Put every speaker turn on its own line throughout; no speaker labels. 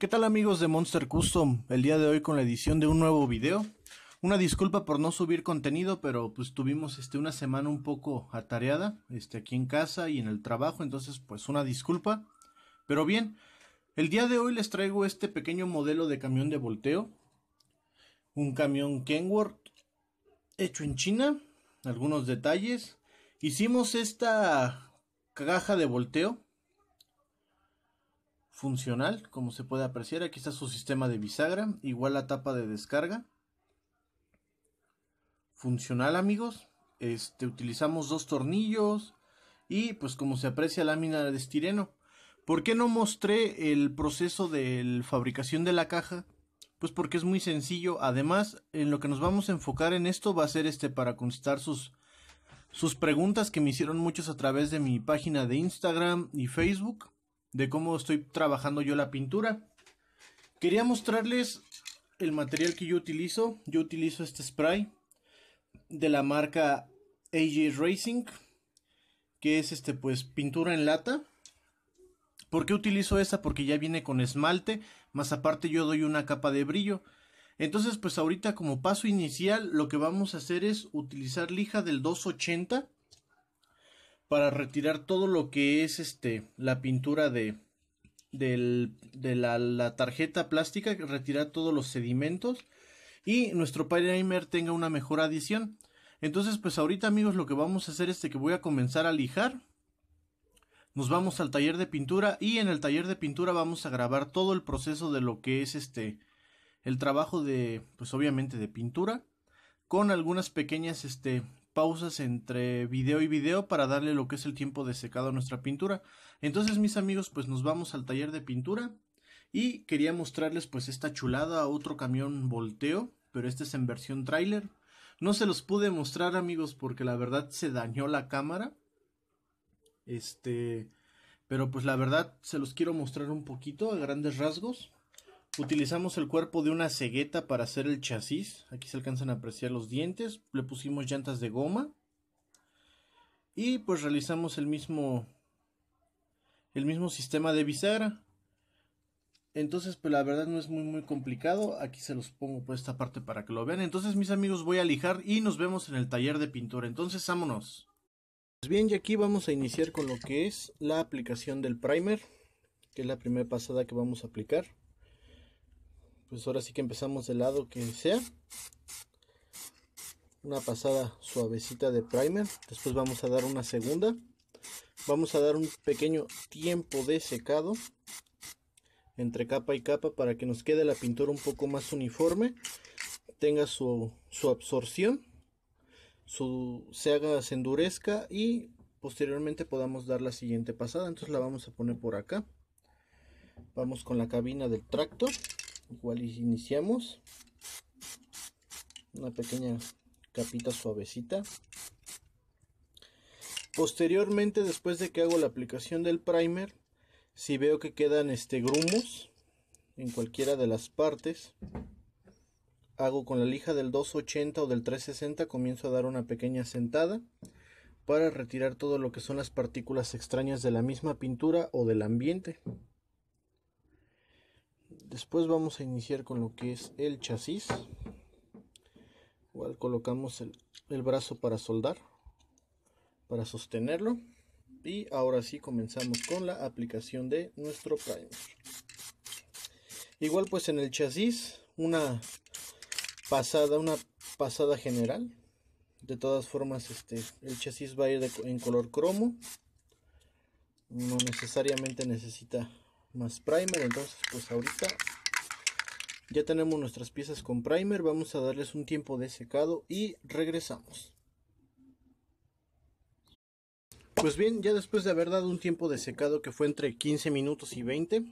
¿Qué tal amigos de Monster Custom? El día de hoy con la edición de un nuevo video. Una disculpa por no subir contenido, pero pues tuvimos este, una semana un poco atareada, este, aquí en casa y en el trabajo, entonces pues una disculpa. Pero bien, el día de hoy les traigo este pequeño modelo de camión de volteo. Un camión Kenworth hecho en China, algunos detalles. Hicimos esta caja de volteo funcional, como se puede apreciar. Aquí está su sistema de bisagra, igual la tapa de descarga. Funcional, amigos. Este, utilizamos dos tornillos y pues como se aprecia lámina de estireno. ¿Por qué no mostré el proceso de fabricación de la caja? Pues porque es muy sencillo. Además, en lo que nos vamos a enfocar en esto va a ser este para contestar sus, sus preguntas que me hicieron muchos a través de mi página de Instagram y Facebook de cómo estoy trabajando yo la pintura. Quería mostrarles el material que yo utilizo. Yo utilizo este spray de la marca AJ Racing, que es este pues pintura en lata. ¿Por qué utilizo esta? Porque ya viene con esmalte, más aparte yo doy una capa de brillo. Entonces, pues ahorita como paso inicial, lo que vamos a hacer es utilizar lija del 280 para retirar todo lo que es este la pintura de de la, tarjeta plástica, retirar todos los sedimentos y nuestro primer tenga una mejor adición. Entonces, pues ahorita amigos, lo que vamos a hacer es que voy a comenzar a lijar. Nos vamos al taller de pintura y en el taller de pintura vamos a grabar todo el proceso de lo que es este el trabajo de pues obviamente de pintura con algunas pequeñas este pausas entre video y video para darle lo que es el tiempo de secado a nuestra pintura. Entonces mis amigos pues nos vamos al taller de pintura y quería mostrarles pues esta chulada, a otro camión volteo, pero este es en versión trailer. No se los pude mostrar amigos porque la verdad se dañó la cámara. Este, pero pues la verdad se los quiero mostrar un poquito a grandes rasgos. Utilizamos el cuerpo de una cegueta para hacer el chasis. Aquí se alcanzan a apreciar los dientes. Le pusimos llantas de goma. Y pues realizamos el mismo, el mismo sistema de bisagra. Entonces, pues la verdad no es muy muy complicado. Aquí se los pongo por pues, esta parte para que lo vean. Entonces, mis amigos, voy a lijar y nos vemos en el taller de pintura. Entonces, vámonos. Pues bien, y aquí vamos a iniciar con lo que es la aplicación del primer, que es la primera pasada que vamos a aplicar pues ahora sí que empezamos del lado que sea. Una pasada suavecita de primer. Después vamos a dar una segunda. Vamos a dar un pequeño tiempo de secado entre capa y capa para que nos quede la pintura un poco más uniforme. Tenga su, absorción. Su, se haga, se endurezca y posteriormente podamos dar la siguiente pasada. Entonces la vamos a poner por acá. Vamos con la cabina del tracto igual iniciamos una pequeña capita suavecita posteriormente después de que hago la aplicación del primer si veo que quedan este grumos en cualquiera de las partes hago con la lija del 280 o del 360 comienzo a dar una pequeña sentada para retirar todo lo que son las partículas extrañas de la misma pintura o del ambiente después vamos a iniciar con lo que es el chasis igual colocamos el, brazo para soldar para sostenerlo y ahora sí comenzamos con la aplicación de nuestro primer igual pues en el chasis una pasada una pasada general de todas formas este el chasis va a ir en color cromo no necesariamente necesita más primer. Entonces, pues ahorita ya tenemos nuestras piezas con primer. Vamos a darles un tiempo de secado y regresamos. Pues bien, ya después de haber dado un tiempo de secado que fue entre 15 minutos y 20,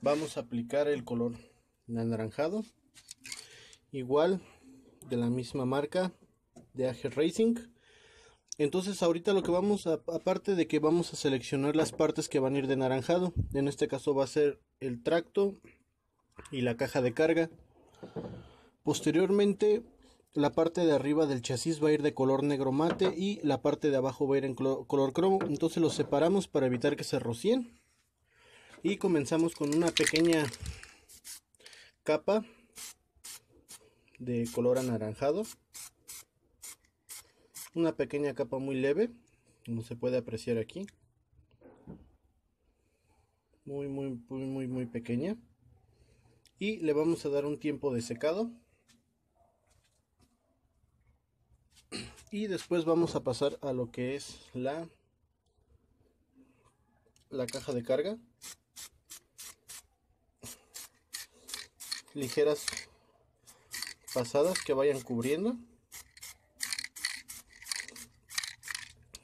vamos a aplicar el color anaranjado. Igual, de la misma marca de AG Racing. Entonces ahorita lo que vamos aparte de que vamos a seleccionar las partes que van a ir de naranjado, en este caso va a ser el tracto y la caja de carga. Posteriormente la parte de arriba del chasis va a ir de color negro mate y la parte de abajo va a ir en color cromo. Entonces los separamos para evitar que se rocien Y comenzamos con una pequeña capa de color anaranjado una pequeña capa muy leve, como se puede apreciar aquí. Muy, muy, muy, muy, muy pequeña. Y le vamos a dar un tiempo de secado. Y después vamos a pasar a lo que es la, la caja de carga. Ligeras pasadas que vayan cubriendo.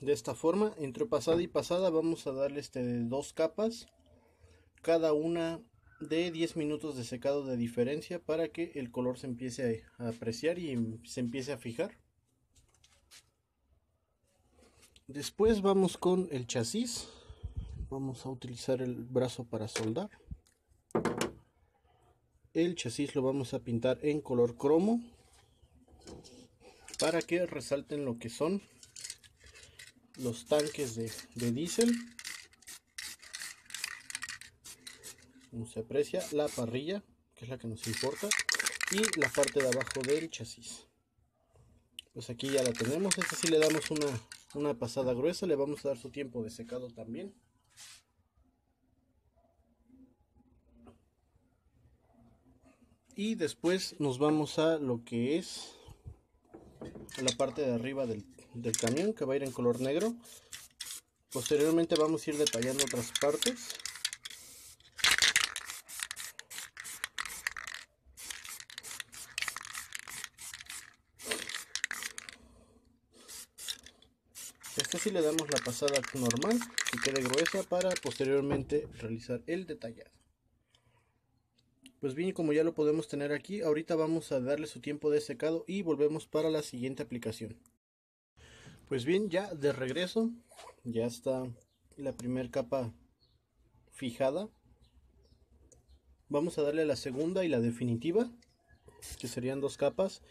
de esta forma entre pasada y pasada vamos a darle este dos capas cada una de 10 minutos de secado de diferencia para que el color se empiece a apreciar y se empiece a fijar después vamos con el chasis vamos a utilizar el brazo para soldar el chasis lo vamos a pintar en color cromo para que resalten lo que son los tanques de, diésel. Como se aprecia la parrilla, que es la que nos importa, y la parte de abajo del chasis. Pues aquí ya la tenemos. Esta sí le damos una, una pasada gruesa, le vamos a dar su tiempo de secado también. Y después nos vamos a lo que es la parte de arriba del, del camión que va a ir en color negro. Posteriormente vamos a ir detallando otras partes. Esta sí le damos la pasada normal, que quede gruesa para posteriormente realizar el detallado. Pues bien, como ya lo podemos tener aquí, ahorita vamos a darle su tiempo de secado y volvemos para la siguiente aplicación. Pues bien, ya de regreso, ya está la primera capa fijada. Vamos a darle la segunda y la definitiva, que serían dos capas.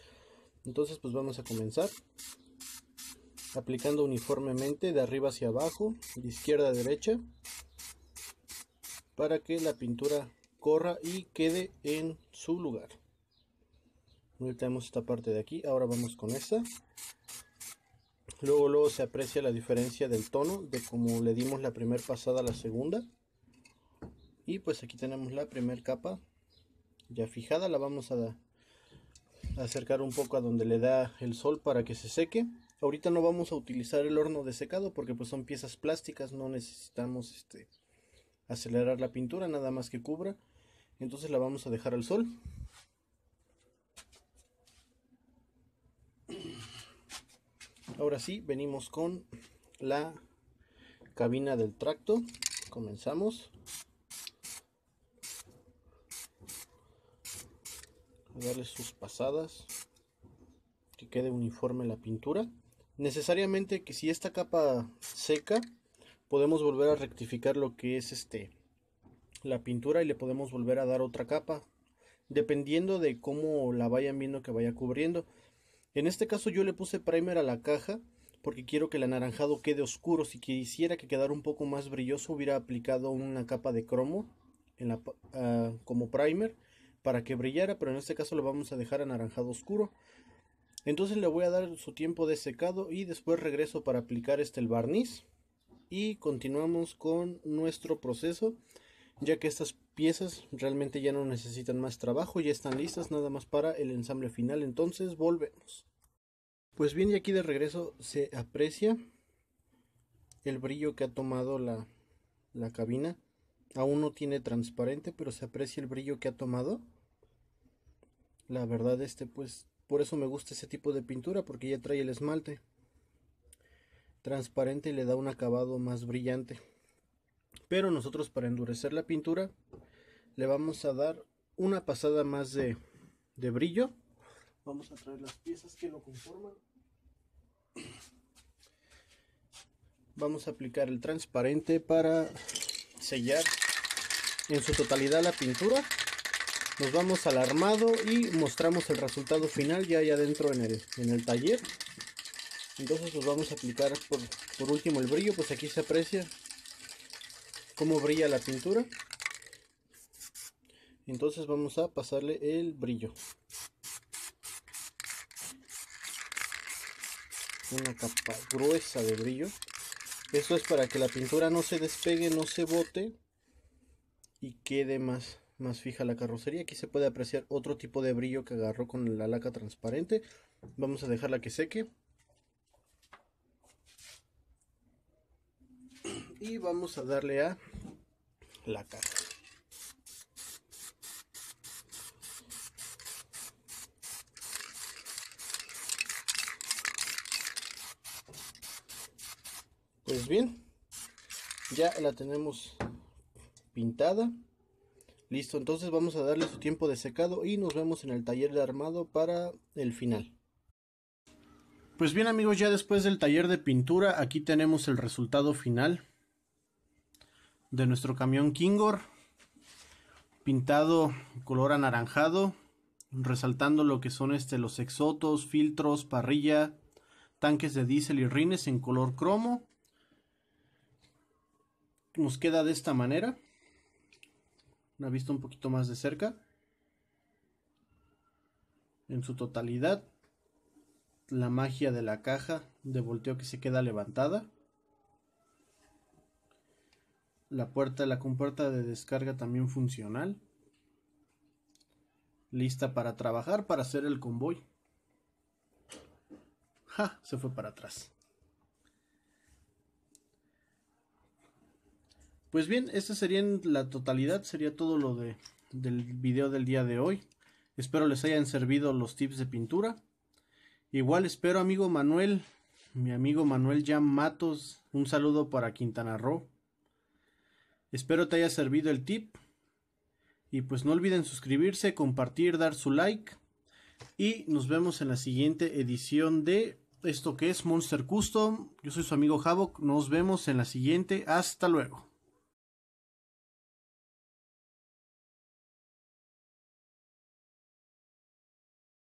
Entonces pues vamos a comenzar aplicando uniformemente de arriba hacia abajo, de izquierda a derecha, para que la pintura corra y quede en su lugar. Ahorita esta parte de aquí, ahora vamos con esta. Luego, luego se aprecia la diferencia del tono de como le dimos la primera pasada a la segunda. Y pues aquí tenemos la primera capa ya fijada. La vamos a, a acercar un poco a donde le da el sol para que se seque. Ahorita no vamos a utilizar el horno de secado porque pues son piezas plásticas. No necesitamos este, acelerar la pintura, nada más que cubra. Entonces la vamos a dejar al sol. Ahora sí, venimos con la cabina del tracto. Comenzamos. A darle sus pasadas. Que quede uniforme la pintura. Necesariamente que si esta capa seca, podemos volver a rectificar lo que es este la pintura y le podemos volver a dar otra capa dependiendo de cómo la vayan viendo que vaya cubriendo en este caso yo le puse primer a la caja porque quiero que el anaranjado quede oscuro. Si quisiera que quedara un poco más brilloso hubiera aplicado una capa de cromo ah, como primer para que brillara, pero en este caso lo vamos a dejar anaranjado oscuro. Entonces le voy a dar su tiempo de secado y después regreso para aplicar este el barniz. Y continuamos con nuestro proceso, ya que estas piezas realmente ya no necesitan más trabajo, ya están listas nada más para el ensamble final. Entonces volvemos. Pues bien, y aquí de regreso se aprecia el brillo que ha tomado la, cabina. Aún no tiene transparente, pero se aprecia el brillo que ha tomado. La verdad, este pues, por eso me gusta ese tipo de pintura, porque ya trae el esmalte transparente y le da un acabado más brillante. Pero nosotros para endurecer la pintura le vamos a dar una pasada más de, de brillo Vamos a traer las piezas que lo conforman. Vamos a aplicar el transparente para sellar en su totalidad la pintura. Nos vamos al armado y mostramos el resultado final ya allá adentro en el, en el taller. Entonces nos pues, vamos a aplicar por, por último el brillo, pues aquí se aprecia cómo brilla la pintura entonces vamos a pasarle el brillo una capa gruesa de brillo. Esto es para que la pintura no se despegue, no se bote y quede más, más fija la carrocería. Aquí se puede apreciar otro tipo de brillo que agarró con la laca transparente. Vamos a dejarla que seque. Y vamos a darle a la caja. ya la tenemos pintada listo entonces vamos a darle su tiempo de secado y nos vemos en el taller de armado para el final pues bien amigos ya después del taller de pintura aquí tenemos el resultado final de nuestro camión Kingor pintado color anaranjado resaltando lo que son este los exotos filtros parrilla tanques de diésel y rines en color cromo nos queda de esta manera. Una vista un poquito más de cerca. En su totalidad. La magia de la caja de volteo que se queda levantada. La puerta, la compuerta de descarga también funcional. Lista para trabajar, para hacer el convoy. ¡Ja! Se fue para atrás. Pues bien, esta sería la totalidad, sería todo lo de, del video del día de hoy. Espero les hayan servido los tips de pintura. Igual espero amigo Manuel, mi amigo Manuel Jan Matos, un saludo para Quintana Roo. Espero te haya servido el tip. Y pues no olviden suscribirse, compartir, dar su like. Y nos vemos en la siguiente edición de esto que es Monster Custom. Yo soy su amigo Havoc. Nos vemos en la siguiente. Hasta luego.